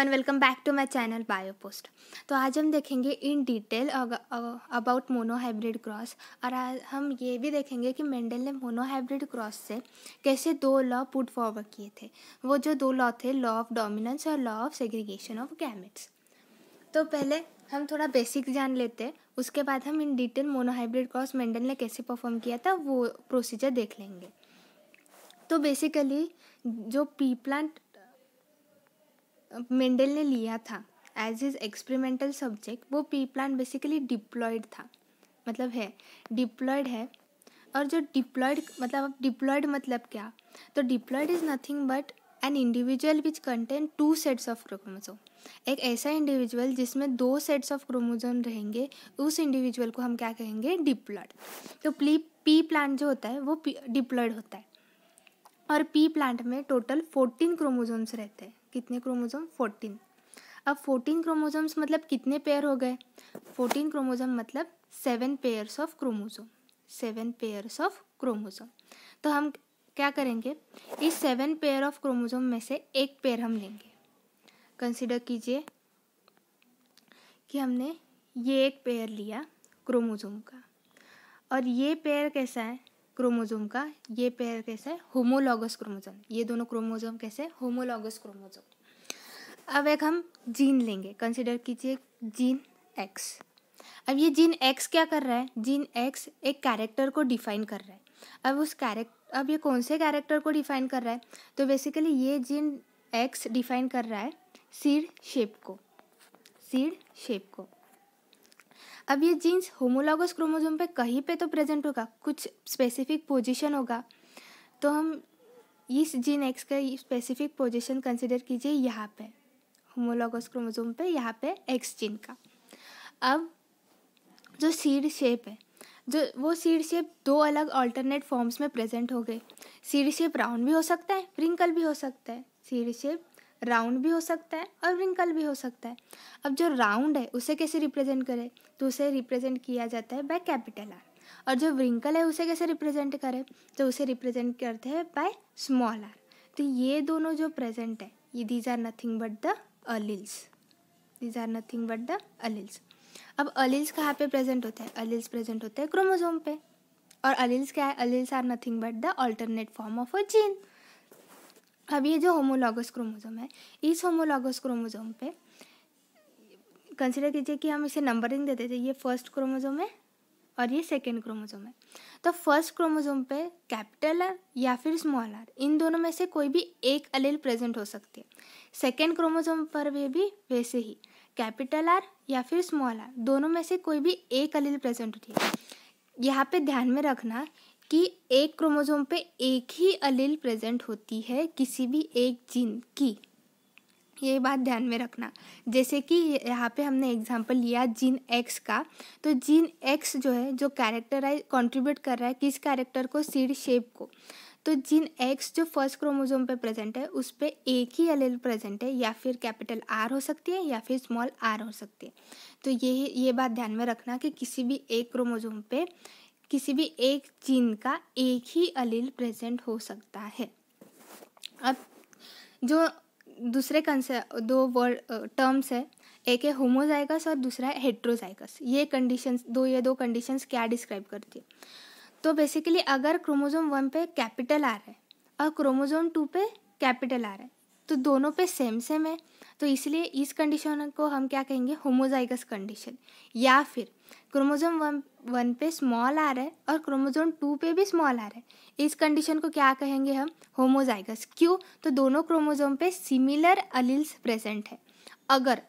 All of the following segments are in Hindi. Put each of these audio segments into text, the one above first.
Everyone welcome back to my channel bio post तो आज हम देखेंगे in detail about mono hybrid cross और आज हम ये भी देखेंगे कि मेंडल ने मोनो हाइब्रिड क्रॉस से कैसे दो लॉ पुट फॉरवर्ड किए थे वो जो दो लॉ थे लॉ ऑफ डोमिनेंस और law of segregation of gametes तो पहले हम थोड़ा बेसिक जान लेते हैं उसके बाद हम in detail mono hybrid cross Mendel ने कैसे परफॉर्म किया था वो प्रोसीजर देख लेंगे तो बेसिकली जो पी प्लांट मेंडल ने लिया था एज इज एक्सपेरिमेंटल सब्जेक्ट वो पी प्लान बेसिकली डिप्लॉयड था मतलब है डिप्लॉयड है और जो डिप्लॉयड मतलब अब डिप्लॉयड मतलब क्या तो diploid is nothing but an individual which contain two sets of chromosome एक ऐसा इंडिविजुअल जिसमें दो सेट्स ऑफ क्रोमोजोम रहेंगे उस इंडिविजुअल को हम क्या कहेंगे डिप्लॉयड तो प्ली पी प्लांट जो होता है वो डिप्लॉयड होता है और पी प्लांट में टोटल फोर्टीन क्रोमोजोम्स रहते हैं कितने क्रोमोजोम फोर्टीन अब फोर्टीन क्रोमोजोम्स मतलब कितने पेयर हो गए फोर्टीन क्रोमोजोम मतलब seven pairs of chromosome seven pairs of chromosome तो हम क्या करेंगे इस सेवन पेयर ऑफ क्रोमोजोम में से एक पेयर हम लेंगे कंसिडर कीजिए कि हमने ये एक पेयर लिया क्रोमोजोम का और ये पेयर कैसा है क्रोमोजोम का ये पेयर कैसा है होमोलॉगस क्रोमोजोम ये दोनों क्रोमोजोम कैसे होमोलॉगस क्रोमोजोम अब एक हम जीन लेंगे कंसिडर कीजिए जीन एक्स अब ये जीन एक्स क्या कर रहा है जीन एक्स एक कैरेक्टर को डिफाइन कर रहा है अब उस कैरेक्ट अब ये कौन से कैरेक्टर को डिफाइन कर रहा है तो बेसिकली ये जीन एक्स डिफाइन कर रहा है सीड शेप को सीड शेप को अब ये जीन्स होमोलॉगस क्रोमोजोम पे कहीं पे तो प्रेजेंट होगा कुछ स्पेसिफिक पोजीशन होगा तो हम इस जीन एक्स का स्पेसिफिक पोजीशन कंसिडर कीजिए यहाँ पे होमोलॉगस क्रोमोजोम पे यहाँ पे एक्स जीन का अब जो सीड शेप है जो वो सीड शेप दो अलग अल्टरनेट फॉर्म्स में प्रेजेंट हो गए सीड शेप राउंड भी हो सकता है प्रिंकल भी हो सकता है सीड शेप राउंड भी हो सकता है और रिंकल भी हो सकता है अब जो राउंड है उसे कैसे रिप्रेजेंट करें तो उसे रिप्रेजेंट किया जाता है बाय कैपिटल आर और जो रिंकल है उसे कैसे रिप्रेजेंट करें तो उसे रिप्रेजेंट करते हैं बाय स्मॉल आर तो ये दोनों जो प्रेजेंट है ये these are nothing but the alleles these are nothing but the alleles अब अलिल्स कहाँ पे प्रेजेंट होते हैं अलिल्स प्रेजेंट होते हैं क्रोमोजोम पे और अलिल्स क्या है alleles are nothing but the alternate form of a gene अब ये जो होमोलॉगस क्रोमोज़ोम है इस होमोलॉगस क्रोमोज़ोम पे कंसिडर कीजिए कि हम इसे नंबरिंग देते थे ये फर्स्ट क्रोमोज़ोम है और ये सेकेंड क्रोमोज़ोम है तो फर्स्ट क्रोमोज़ोम पे कैपिटल आर या फिर स्मॉल आर इन दोनों में से कोई भी एक अलील प्रेजेंट हो सकती है सेकेंड क्रोमोज़ोम पर वे भी वैसे ही कैपिटल आर या फिर स्मॉल आर दोनों में से कोई भी एक अलील प्रेजेंट होती है यहाँ पे ध्यान में रखना कि एक क्रोमोसोम पे एक ही अलील प्रेजेंट होती है किसी भी एक जीन की ये बात ध्यान में रखना जैसे कि यहाँ पे हमने एग्जांपल लिया जीन एक्स का तो जीन एक्स जो है जो कैरेक्टराइज कंट्रीब्यूट कर रहा है किस कैरेक्टर को सीड शेप को तो जीन एक्स जो फर्स्ट क्रोमोसोम पे प्रेजेंट है उस पर एक ही अलील प्रेजेंट है या फिर कैपिटल आर हो सकती है या फिर स्मॉल आर हो सकती है तो ये ये बात ध्यान में रखना कि किसी भी एक क्रोमोसोम पे किसी भी एक जीन का एक ही अलील प्रेजेंट हो सकता है अब जो दूसरे कंसे दो वर्ड टर्म्स है एक है होमोजाइगस और दूसरा है हेट्रोजाइगस ये कंडीशंस दो ये दो कंडीशंस क्या डिस्क्राइब करती है तो बेसिकली अगर क्रोमोजोम वन पे कैपिटल आ रहा है और क्रोमोजोम टू पे कैपिटल आ रहा है तो दोनों पे सेम सेम है तो इसलिए इस कंडीशन को हम क्या कहेंगे होमोजाइगस कंडीशन या फिर क्रोमोजोम वन वन पे स्मॉल आ रहा है और क्रोमोजोम टू पे भी स्मॉल आ रहा है इस कंडीशन को क्या कहेंगे हम होमोजाइगस क्यों तो दोनों क्रोमोजोम पे सिमिलर अलिल्स प्रेजेंट है अगर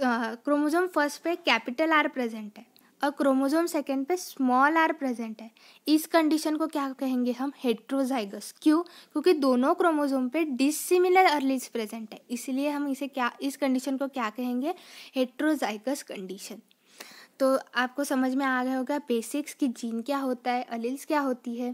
क्रोमोजोम फर्स्ट पे कैपिटल आर प्रेजेंट है और क्रोमोजोम सेकेंड पे स्मॉल आर प्रेजेंट है इस कंडीशन को क्या कहेंगे हम हेट्रोजाइगस क्यों क्योंकि दोनों क्रोमोजोम पे डिसिमिलर अर्लीज प्रेजेंट है इसलिए हम इसे क्या इस कंडीशन को क्या कहेंगे हेट्रोजाइगस कंडीशन तो आपको समझ में आ गया होगा बेसिक्स कि जीन क्या होता है अलिल्स क्या होती है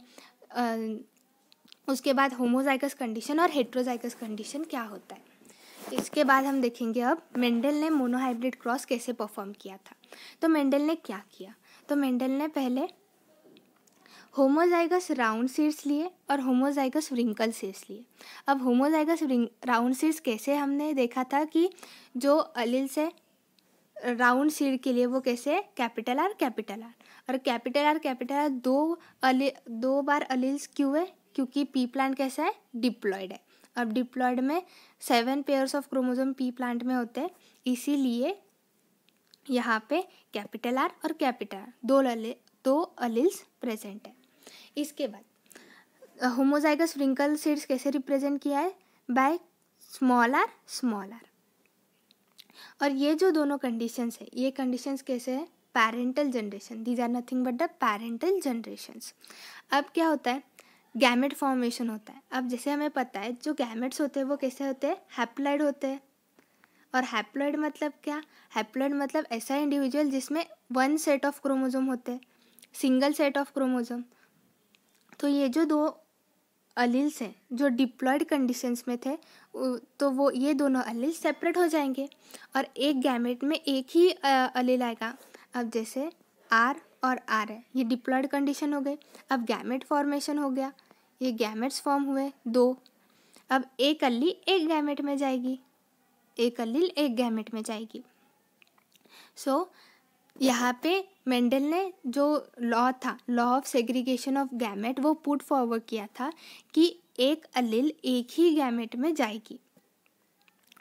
उसके बाद होमोजाइकस कंडीशन और हेट्रोजाइकस कंडीशन क्या होता है इसके बाद हम देखेंगे अब मेंडल ने मोनोहाइब्रिड क्रॉस कैसे परफॉर्म किया था तो मेंडल ने क्या किया तो मेंडल ने पहले होमोजाइगस राउंड सीड्स लिए और होमोजाइगस रिंकल सीड्स लिए अब होमोजाइगस राउंड सीड्स कैसे हमने देखा था कि जो अलिल्स है राउंड सीड के लिए वो कैसे कैपिटल आर कैपिटल आर और कैपिटल आर कैपिटल आर दो अले दो बार अलील्स क्यों है क्योंकि पी प्लांट कैसा है डिप्लॉयड है अब डिप्लॉयड में seven pairs of chromosome pea plant में होते हैं इसीलिए यहाँ पे कैपिटल आर और कैपिटल आर दो अले दो अलील्स प्रेजेंट है इसके बाद होमोजाइगस रिंकल सीड्स कैसे रिप्रेजेंट किया है by small R small R और ये जो दोनों कंडीशंस है ये कंडीशंस कैसे है parental generation these are nothing but the parental generations अब क्या होता है गैमेट फॉर्मेशन होता है अब जैसे हमें पता है जो गैमेट्स होते हैं वो कैसे होते हैं हैप्लॉइड होते हैं और हैप्लॉइड मतलब क्या हैप्लॉइड मतलब ऐसा इंडिविजुअल जिसमें वन सेट ऑफ क्रोमोजोम होते हैं सिंगल सेट ऑफ क्रोमोजोम तो ये जो दो अलील्स हैं जो डिप्लॉयड कंडीशंस में थे तो वो ये दोनों अलील सेपरेट हो जाएंगे और एक गैमेट में एक ही अलील आएगा अब जैसे आर और आर है ये डिप्लॉयड कंडीशन हो गए अब गैमेट फॉर्मेशन हो गया ये गैमेट्स फॉर्म हुए दो अब एक अली एक गैमेट में जाएगी एक अलील एक गैमेट में जाएगी सो so, यहाँ पे मेंडल ने जो लॉ था law of segregation of gamete वो पुट फॉरवर्ड किया था कि एक अलिल एक ही गैमेट में जाएगी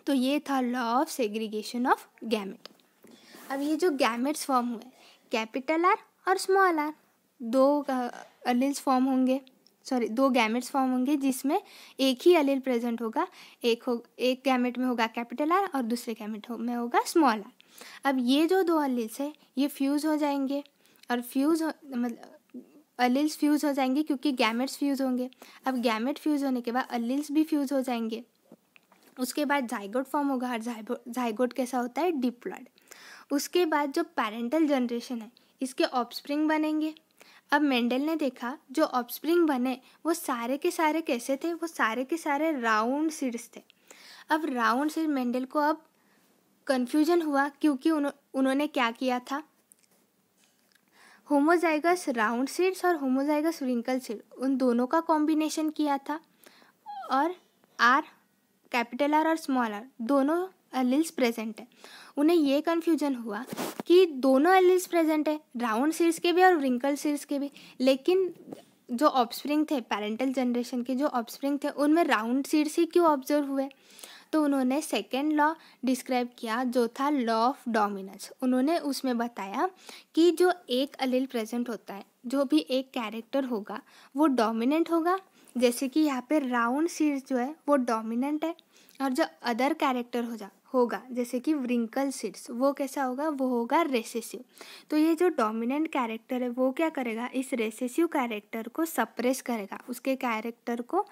तो ये था law of segregation of gamete अब ये जो गैमेट्स फॉर्म हुए कैपिटल आर और स्मॉल आर दो अलिल्स फॉर्म होंगे सॉरी दो गैमेट्स फॉर्म होंगे जिसमें एक ही अलील प्रेजेंट होगा एक हो एक गैमेट में होगा कैपिटल आर और दूसरे गैमेट हो, में होगा स्मॉल आर अब ये जो दो अलील्स है ये फ्यूज़ हो जाएंगे और फ्यूज़ हो मतलब अलील्स फ्यूज़ हो जाएंगे क्योंकि गैमेट्स फ्यूज़ होंगे अब गैमेट फ्यूज़ होने के बाद अलील्स भी फ्यूज़ हो जाएंगे उसके बाद जाइगोट फॉर्म होगा और जाइगोट कैसा होता है डिप्लॉयड उसके बाद जो पेरेंटल जनरेशन है इसके ऑफस्प्रिंग बनेंगे अब मेंडल ने देखा जो ऑफस्प्रिंग बने वो सारे के सारे कैसे थे वो सारे के सारे राउंड सीड्स थे अब राउंड सीड मेंडल को अब कन्फ्यूजन हुआ क्योंकि उन्होंने क्या किया था होमोजाइगस राउंड सीड्स और होमोजाइगस रिंकल सीड उन दोनों का कॉम्बिनेशन किया था और आर कैपिटल आर और स्मॉल आर दोनों एलिल्स प्रेजेंट है उन्हें ये कन्फ्यूजन हुआ कि दोनों एलिल्स प्रेजेंट है राउंड सीड्स के भी और रिंकल सीड्स के भी लेकिन जो ऑफस्प्रिंग थे पेरेंटल जनरेशन के जो ऑफस्प्रिंग थे उनमें राउंड सीड्स ही क्यों ऑब्जर्व हुए तो उन्होंने सेकेंड लॉ डिस्क्राइब किया जो था लॉ ऑफ डोमिनेंस उन्होंने उसमें बताया कि जो एक अलील प्रेजेंट होता है जो भी एक कैरेक्टर होगा वो डोमिनेंट होगा जैसे कि यहाँ पे राउंड सीड्स जो है वो डोमिनेंट है और जो अदर कैरेक्टर हो जा होगा जैसे कि व्रिंकल सीड्स वो कैसा होगा वो होगा रेसेसिव तो ये जो डोमिनेंट कैरेक्टर है वो क्या करेगा इस रेसेसिव कैरेक्टर को सप्रेस करेगा उसके कैरेक्टर को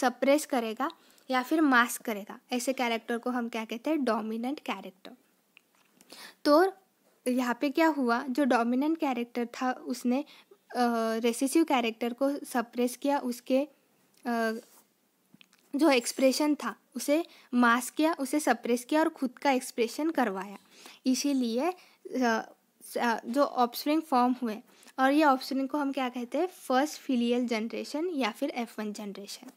सप्रेस करेगा या फिर मास्क करेगा ऐसे कैरेक्टर को हम क्या कहते हैं डोमिनेंट कैरेक्टर तो यहाँ पे क्या हुआ जो डोमिनेंट कैरेक्टर था उसने रेसेसिव कैरेक्टर को सप्रेस किया उसके जो एक्सप्रेशन था उसे मास्क किया उसे सप्रेस किया और खुद का एक्सप्रेशन करवाया इसीलिए जो ऑप्सरिंग फॉर्म हुए और ये ऑप्सरिंग को हम क्या कहते हैं फर्स्ट फिलियल जनरेशन या फिर एफ वन जनरेशन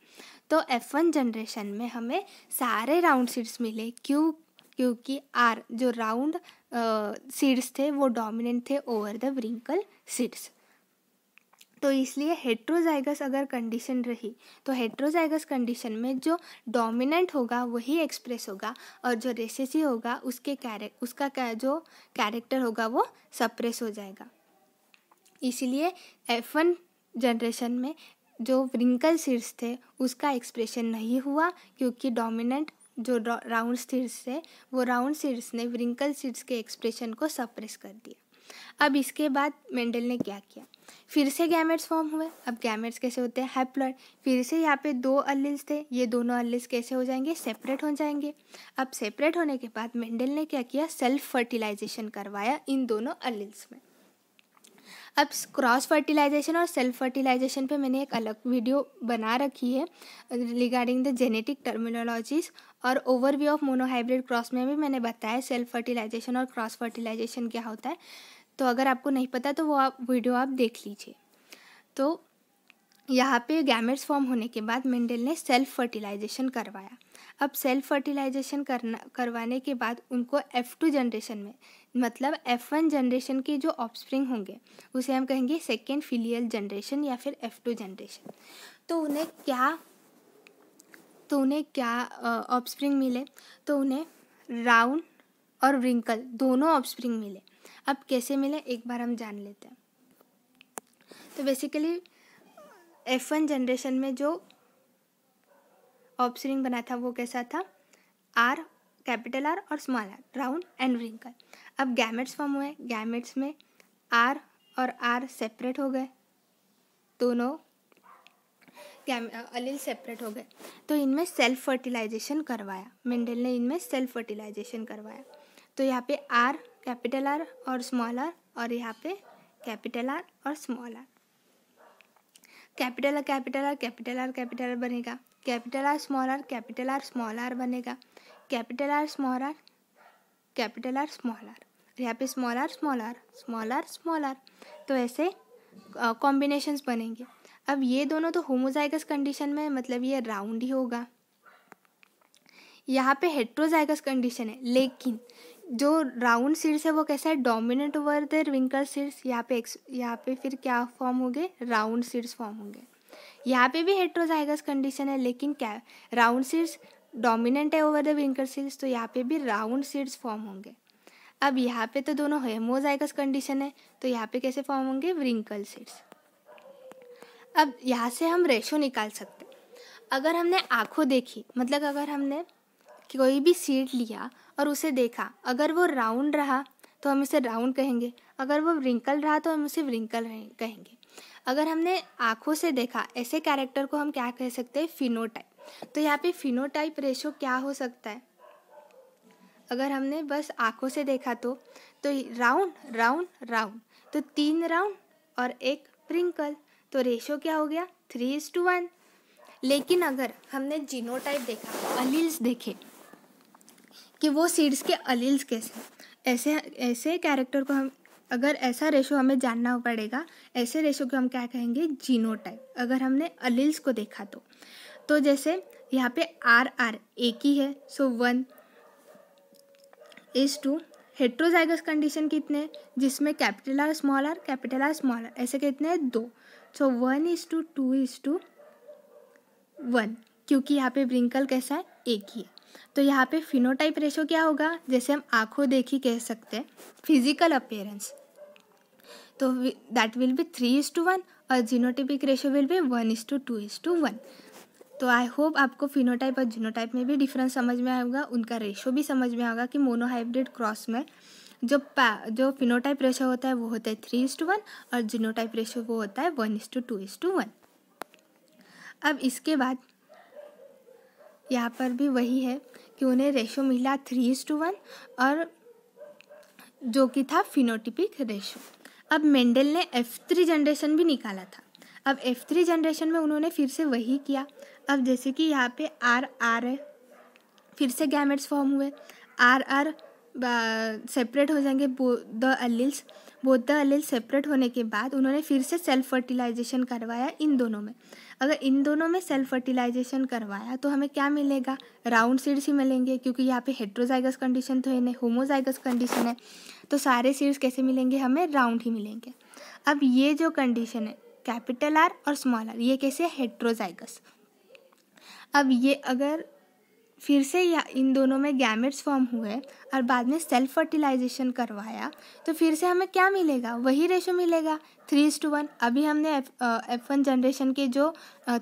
तो एफ वन जनरेशन में हमें सारे राउंड सीड्स मिले क्यों क्योंकि आर जो राउंड सीड्स थे वो डोमिनेंट थे ओवर द व्रिंकल सीड्स तो इसलिए हेट्रोजाइगस अगर कंडीशन रही तो हेट्रोजाइगस कंडीशन में जो डोमिनेंट होगा वही एक्सप्रेस होगा और जो रेसेसी होगा उसके कैरे उसका क्या जो कैरेक्टर होगा वो सप्रेस हो जाएगा इसलिए एफ वन जनरेशन में जो व्रिंकल सीड्स थे उसका एक्सप्रेशन नहीं हुआ क्योंकि डोमिनेंट जो राउंड सीड्स थे वो राउंड सीड्स ने व्रिंकल सीड्स के एक्सप्रेशन को सप्रेस कर दिया अब इसके बाद मेंडल ने क्या किया फिर से गैमेट्स फॉर्म हुए अब गैमेट्स कैसे होते हैं हैप्लॉयड फिर से यहाँ पे दो अल्लिल्स थे ये दोनों अल्लिल्स कैसे हो जाएंगे सेपरेट हो जाएंगे अब सेपरेट होने के बाद मेंडल ने क्या किया सेल्फ फर्टिलाइजेशन करवाया इन दोनों अल्लिल्स में अब क्रॉस फर्टिलाइजेशन और सेल्फ फर्टिलाइजेशन पे मैंने एक अलग वीडियो बना रखी है रिगार्डिंग द जेनेटिक टर्मिनोलॉजीज और ओवरव्यू ऑफ मोनोहाइब्रिड क्रॉस में भी मैंने बताया सेल्फ फर्टिलाइजेशन और क्रॉस फर्टिलाइजेशन क्या होता है तो अगर आपको नहीं पता तो वो आप वीडियो आप देख लीजिए तो यहाँ पे गैमेट्स फॉर्म होने के बाद मेंडल ने सेल्फ फर्टिलाइजेशन करवाया अब सेल्फ फर्टिलाइजेशन करना करवाने के बाद उनको एफ़ टू जनरेशन में मतलब एफ़ वन जनरेशन के जो ऑफस्प्रिंग होंगे उसे हम कहेंगे सेकेंड फिलियल जनरेशन या फिर एफ़ टू जनरेशन तो उन्हें क्या तो उन्हें क्या ऑफस्प्रिंग मिले तो उन्हें राउंड और रिंकल दोनों ऑफस्प्रिंग मिले अब कैसे मिले एक बार हम जान लेते हैं तो बेसिकली एफ वन जनरेशन में जो ऑप्शनिंग बना था वो कैसा था आर कैपिटल आर और small R round and wrinkle अब गैमेट्स फॉर्म हुए गैमेट्स में आर और आर सेपरेट हो गए दोनों अलील सेपरेट हो गए तो इनमें सेल्फ फर्टिलाइजेशन करवाया मेंडल ने इनमें सेल्फ फर्टिलाइजेशन करवाया तो यहाँ पे आर कैपिटल आर और स्मॉल आर और यहाँ पे कैपिटल आर और small R capital R capital R capital R capital R बनेगा capital R small R capital R small R बनेगा capital R small R capital R small R यहाँ पे small R small R small R small R तो ऐसे कॉम्बिनेशंस बनेंगे अब ये दोनों तो होमोजाइगस कंडीशन में मतलब ये राउंड ही होगा यहाँ पे हेट्रोजाइगस कंडीशन है लेकिन जो राउंड सीड्स है वो कैसा है dominant over the wrinkle seeds यहाँ पे यहाँ पे फिर क्या फॉर्म होंगे राउंड सीड्स फॉर्म होंगे यहाँ पे भी हेट्रोजाइगस कंडीशन है लेकिन क्या राउंड सीड्स डोमिनेंट है ओवर द विंकर सीड्स तो यहाँ पे भी राउंड सीड्स फॉर्म होंगे अब यहाँ पे तो दोनों हेमोजाइगस कंडीशन है तो यहाँ पे कैसे फॉर्म होंगे विंकल सीड्स अब यहाँ से हम रेशो निकाल सकते अगर हमने आँखों देखी मतलब अगर हमने कोई भी सीड लिया और उसे देखा अगर वो राउंड रहा तो हम इसे राउंड कहेंगे अगर वो रिंकल रहा तो हम उसे रिंकल कहेंगे अगर हमने आँखों से देखा ऐसे कैरेक्टर को हम क्या कह सकते हैं फिनोटाइप तो यहाँ पे फिनोटाइप रेशो क्या हो सकता है अगर हमने बस आँखों से देखा तो तो राउंड राउंड राउंड तो तीन राउंड और एक प्रिंकल तो रेशो क्या हो गया थ्री इज टू वन लेकिन अगर हमने जीनोटाइप देखा अलील्स देखे कि वो सीड्स के अलील्स कैसे ऐसे ऐसे कैरेक्टर को हम अगर ऐसा रेशो हमें जानना पड़ेगा ऐसे रेशो को हम क्या कहेंगे जीनो अगर हमने अलील्स को देखा तो तो जैसे यहाँ पे आर आर एक ही है so one is to heterozygous condition कितने जिसमें capital R small R capital R small R ऐसे कितने हैं दो so one is to two is to to क्योंकि यहाँ पे ब्रिंकल कैसा है एक ही है तो यहाँ पे फिनोटाइप रेशो क्या होगा जैसे हम आँखों देखी कह सकते हैं फिजिकल अपेयरेंस तो that will be three is to one और genotypic ratio will be one is to two is to one तो आई होप आपको फिनोटाइप और जीनोटाइप में भी डिफरेंस समझ में आएगा उनका रेशो भी समझ में आएगा कि मोनोहाइब्रिड क्रॉस में जो जो फिनोटाइप रेशो होता है वो होता है थ्री इज टू वन और जीनोटाइप रेशो वो होता है one is to two is to one अब इसके बाद यहाँ पर भी वही है कि उन्हें रेशो मिला थ्री इज टू वन और जो कि था फिनोटिपिक रेशो अब मेंडल ने एफ थ्री जनरेशन भी निकाला था अब एफ थ्री जनरेशन में उन्होंने फिर से वही किया अब जैसे कि यहाँ पे आर आर है फिर से गैमेट्स फॉर्म हुए आर आर सेपरेट हो जाएंगे the alleles both the allele separate होने के बाद उन्होंने फिर से सेल्फ फर्टिलाइजेशन करवाया इन दोनों में अगर इन दोनों में सेल्फ फर्टिलाइजेशन करवाया तो हमें क्या मिलेगा राउंड सीड्स ही मिलेंगे क्योंकि यहाँ पे हेट्रोजाइगस कंडीशन तो है नहीं होमोजाइगस कंडीशन है तो सारे सीड्स कैसे मिलेंगे हमें राउंड ही मिलेंगे अब ये जो कंडीशन है कैपिटल आर और स्मॉल आर ये कैसे हेट्रोजाइगस अब ये अगर फिर से या इन दोनों में गैमेट्स फॉर्म हुए और बाद में सेल्फ फर्टिलाइजेशन करवाया तो फिर से हमें क्या मिलेगा वही रेशो मिलेगा थ्री इज टू वन अभी हमने एफ वन जनरेशन के जो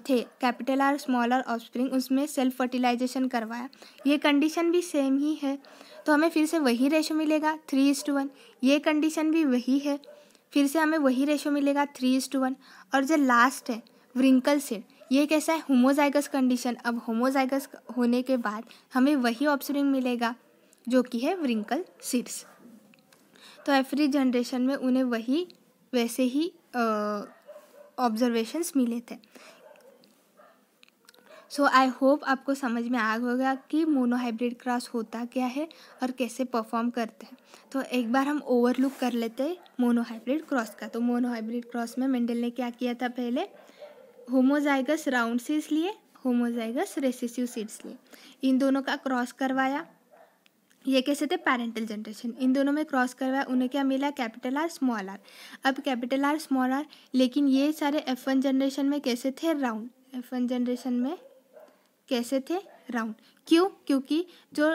थे capital R small R spring उसमें सेल्फ फर्टिलाइजेशन करवाया ये कंडीशन भी सेम ही है तो हमें फिर से वही रेशो मिलेगा थ्री इज टू वन ये कंडीशन भी वही है फिर से हमें वही रेशो मिलेगा थ्री इज टू वन और जो लास्ट है व्रिंकल सेट ये कैसा है होमोजाइगस कंडीशन अब होमोजाइगस होने के बाद हमें वही ऑप्शरिंग मिलेगा जो कि है व्रिंकल सीड्स तो एफरी जनरेशन में उन्हें वही वैसे ही ऑब्जर्वेशंस मिले थे सो आई होप आपको समझ में आ गया कि मोनोहाइब्रिड क्रॉस होता क्या है और कैसे परफॉर्म करते हैं तो एक बार हम ओवरलुक कर लेते हैं मोनोहाइब्रिड क्रॉस का तो मोनोहाइब्रिड क्रॉस में मेंडल ने क्या किया था पहले होमोजाइगस राउंड सीड्स लिए होमोजाइगस रेसिसिव सीड्स लिए इन दोनों का क्रॉस करवाया ये कैसे थे पैरेंटल जनरेशन इन दोनों में क्रॉस करवाया उन्हें क्या मिला कैपिटल आर स्मॉल आर अब कैपिटल आर स्मॉल आर लेकिन ये सारे एफ वन जनरेशन में कैसे थे राउंड एफ वन जनरेशन में कैसे थे राउंड क्यों क्योंकि जो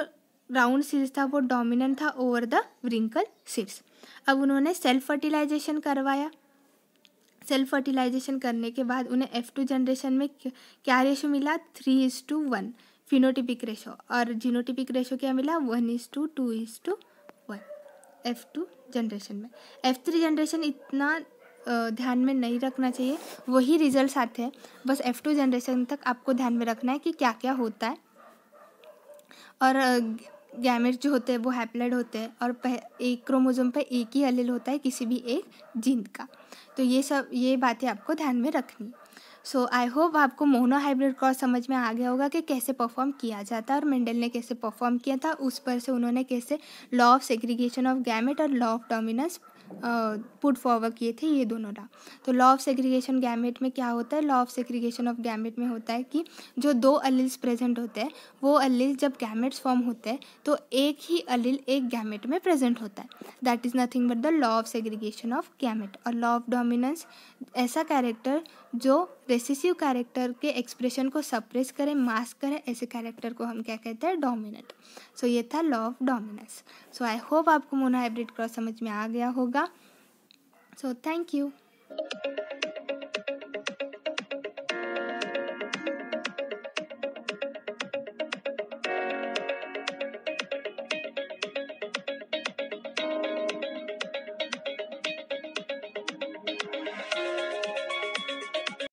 राउंड सीड्स था वो डोमिनेंट था ओवर द व्रिंकल सीड्स अब उन्होंने सेल्फ फर्टिलाइजेशन करवाया सेल्फ फर्टिलाइजेशन करने के बाद उन्हें एफ टू जनरेशन में क्या रेशो मिला three is to one phenotypic ratio और जीनोटिपिक रेशो क्या मिला one is to two is to one F two generation में एफ थ्री जनरेशन इतना ध्यान में नहीं रखना चाहिए वही रिजल्ट आते हैं बस एफ टू जनरेशन तक आपको ध्यान में रखना है कि क्या क्या होता है और गैमेट जो होते हैं वो हैप्लाइड होते हैं और पह, एक क्रोमोजोम पर एक ही अलिल होता है किसी भी एक जीन का तो ये सब ये बातें आपको ध्यान में रखनी सो आई होप आपको मोनो हाइब्रिड क्रॉस समझ में आ गया होगा कि कैसे परफॉर्म किया जाता है और मेंडल ने कैसे परफॉर्म किया था उस पर से उन्होंने कैसे law of segregation of gamete और law of dominance put forward किए थे ये दोनों डा तो लॉ ऑफ सेग्रीगेशन गैमेट में क्या होता है law of segregation of gamete में होता है कि जो दो अलिल्स प्रेजेंट होते हैं वो अलिल्स जब गैमेट्स फॉर्म होते हैं तो एक ही अलिल एक गैमेट में प्रेजेंट होता है that is nothing but the law of segregation of gamete और लॉ ऑफ डोमिनेंस ऐसा कैरेक्टर जो रेसिसिव कैरेक्टर के एक्सप्रेशन को सप्रेस करें मास्क करें ऐसे कैरेक्टर को हम क्या कहते हैं डोमिनेंट सो so, ये था law of dominance so I hope आपको मोनो हाइब्रिड क्रॉस समझ में आ गया होगा So, thank you.